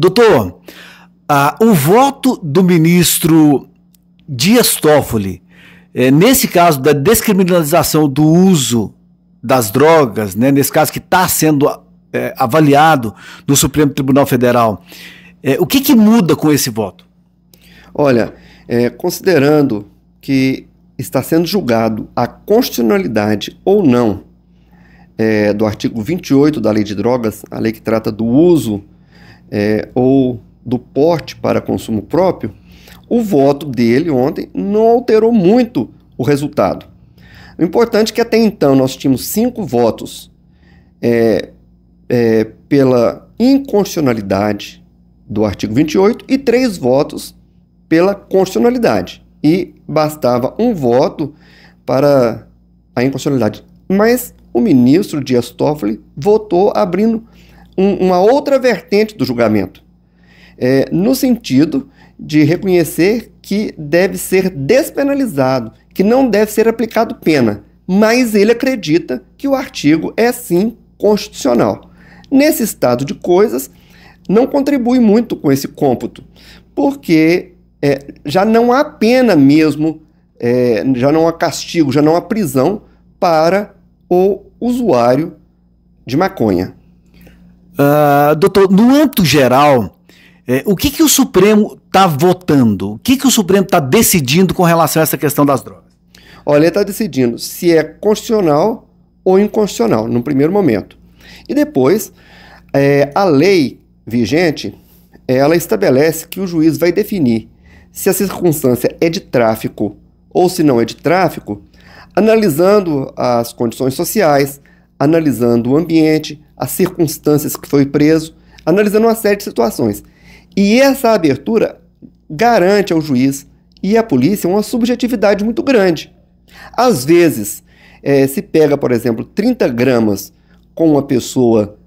Doutor, ah, o voto do ministro Dias Toffoli, eh, nesse caso da descriminalização do uso das drogas, né, nesse caso que está sendo eh, avaliado no Supremo Tribunal Federal, eh, o que, que, muda com esse voto? Olha, considerando que está sendo julgado a constitucionalidade ou não do artigo 28 da Lei de Drogas, a lei que trata do uso é, ou do porte para consumo próprio, o voto dele ontem não alterou muito o resultado. O importante é que até então nós tínhamos cinco votos é, é, pela inconstitucionalidade do artigo 28 e três votos pela constitucionalidade. E bastava um voto para a inconstitucionalidade. Mas o ministro Dias Toffoli votou abrindo um, uma outra vertente do julgamento, é, no sentido de reconhecer que deve ser despenalizado, que não deve ser aplicado pena, mas ele acredita que o artigo é sim constitucional. Nesse estado de coisas, não contribui muito com esse cômputo, porque é, já não há pena mesmo, é, já não há castigo, já não há prisão para o usuário de maconha. Ah, doutor, no âmbito geral, é, o que, que o Supremo está votando? O que, que o Supremo está decidindo com relação a essa questão das drogas? Olha, ele está decidindo se é constitucional ou inconstitucional, no primeiro momento. E depois, é, a lei vigente, ela estabelece que o juiz vai definir se a circunstância é de tráfico ou se não é de tráfico, analisando as condições sociais, analisando o ambiente, as circunstâncias que foi preso, analisando uma série de situações. E essa abertura garante ao juiz e à polícia uma subjetividade muito grande. Às vezes, é, se pega, por exemplo, 30 gramas com uma pessoa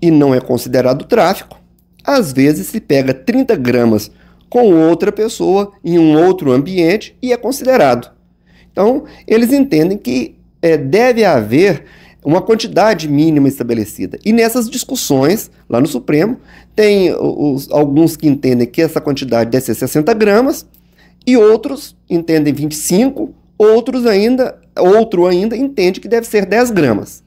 e não é considerado tráfico, às vezes se pega 30 gramas com outra pessoa em um outro ambiente e é considerado. Então, eles entendem que é, deve haver uma quantidade mínima estabelecida. E nessas discussões, lá no Supremo, tem os, alguns que entendem que essa quantidade deve ser 60 gramas e outros entendem 25, outros ainda, outro ainda entende que deve ser 10 gramas.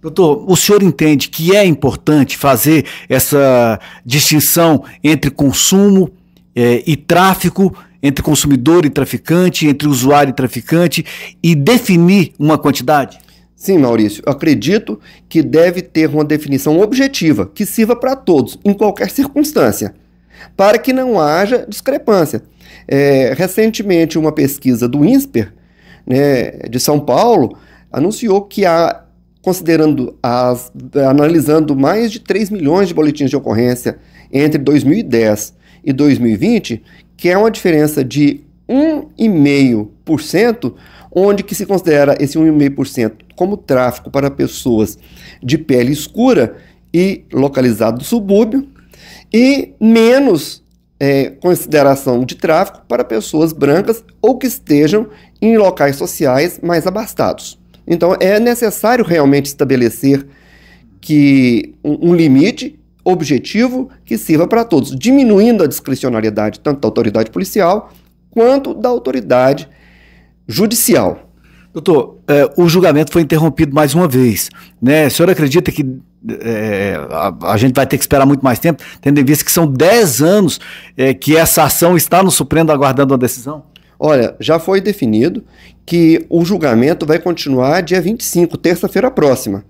Doutor, o senhor entende que é importante fazer essa distinção entre consumo eh, e tráfico, entre consumidor e traficante, entre usuário e traficante, e definir uma quantidade? Sim, Maurício, eu acredito que deve ter uma definição objetiva que sirva para todos, em qualquer circunstância, para que não haja discrepância. É, recentemente, uma pesquisa do INSPER, né, de São Paulo, anunciou que há considerando as analisando mais de 3 milhões de boletins de ocorrência entre 2010 e 2020, que é uma diferença de 1,5% onde que se considera esse 1,5% como tráfico para pessoas de pele escura e localizado no subúrbio, e menos é, consideração de tráfico para pessoas brancas ou que estejam em locais sociais mais abastados. Então é necessário realmente estabelecer que um, um limite objetivo que sirva para todos, diminuindo a discricionariedade tanto da autoridade policial quanto da autoridade judicial. Doutor, é, o julgamento foi interrompido mais uma vez. Né? A senhora acredita que é, a, a, gente vai ter que esperar muito mais tempo, tendo em vista que são 10 anos é, que essa ação está no Supremo aguardando uma decisão? Olha, já foi definido que o julgamento vai continuar dia 25, terça-feira próxima.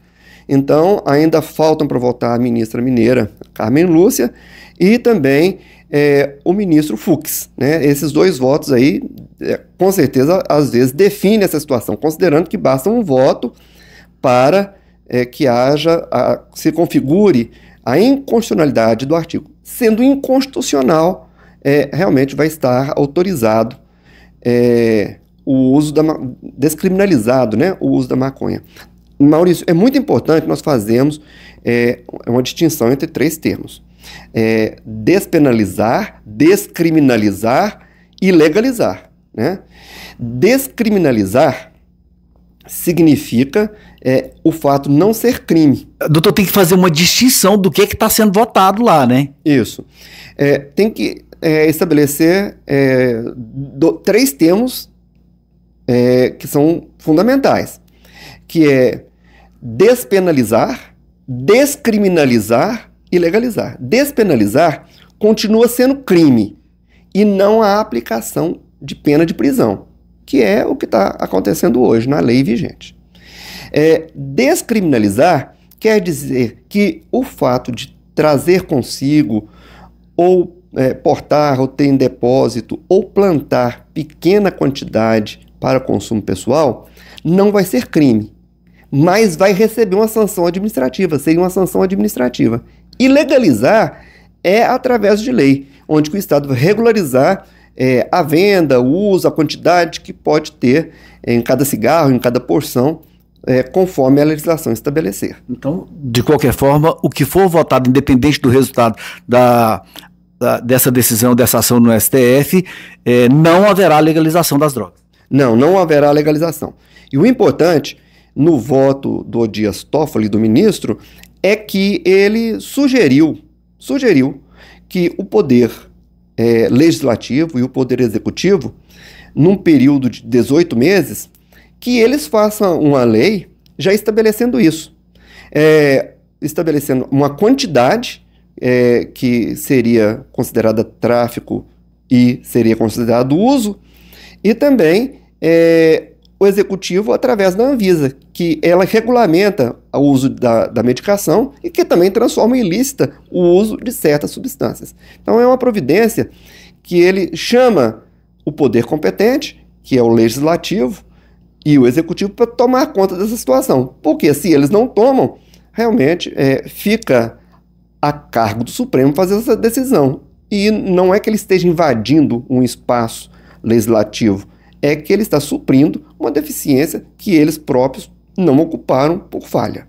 Então, ainda faltam para votar a ministra mineira Carmen Lúcia e também é, o ministro Fux. Né? Esses dois votos aí, é, com certeza, às vezes define essa situação, considerando que basta um voto para é, que haja, a, se configure a inconstitucionalidade do artigo. Sendo inconstitucional, é, realmente vai estar autorizado é, o uso da descriminalizado, né, o uso da maconha. Maurício, é muito importante nós fazermos é, uma distinção entre três termos é, despenalizar, descriminalizar e legalizar. Né? Descriminalizar significa é, o fato não ser crime. Doutor, tem que fazer uma distinção do que é está sendo votado lá, né? Isso. É, tem que é, estabelecer é, do, três termos que são fundamentais, que é despenalizar, descriminalizar e legalizar. Despenalizar continua sendo crime e não a aplicação de pena de prisão, que é o que está acontecendo hoje na lei vigente. É, descriminalizar quer dizer que o fato de trazer consigo ou é, portar ou ter em depósito ou plantar pequena quantidade para consumo pessoal não vai ser crime, mas vai receber uma sanção administrativa, seria uma sanção administrativa, e legalizar é através de lei, onde o Estado vai regularizar é, a venda, o uso, a quantidade que pode ter é, em cada cigarro, em cada porção, é, conforme a legislação estabelecer. Então, de qualquer forma, o que for votado, independente do resultado da, da dessa decisão, dessa ação no STF, é, não haverá legalização das drogas. Não, não haverá legalização. E o importante no voto do Dias Toffoli, do ministro, é que ele sugeriu, sugeriu que o poder é, legislativo e o poder executivo, num período de 18 meses, que eles façam uma lei já estabelecendo isso, é, estabelecendo uma quantidade é, que seria considerada tráfico e seria considerado uso, e também é, o executivo através da Anvisa, que ela regulamenta o uso da, da medicação e que também transforma em ilícita o uso de certas substâncias. Então é uma providência que ele chama o poder competente, que é o legislativo, e o executivo para tomar conta dessa situação. Porque se eles não tomam, realmente é, fica a cargo do Supremo fazer essa decisão. E não é que ele esteja invadindo um espaço legislativo, é que ele está suprindo uma deficiência que eles próprios não ocuparam por falha.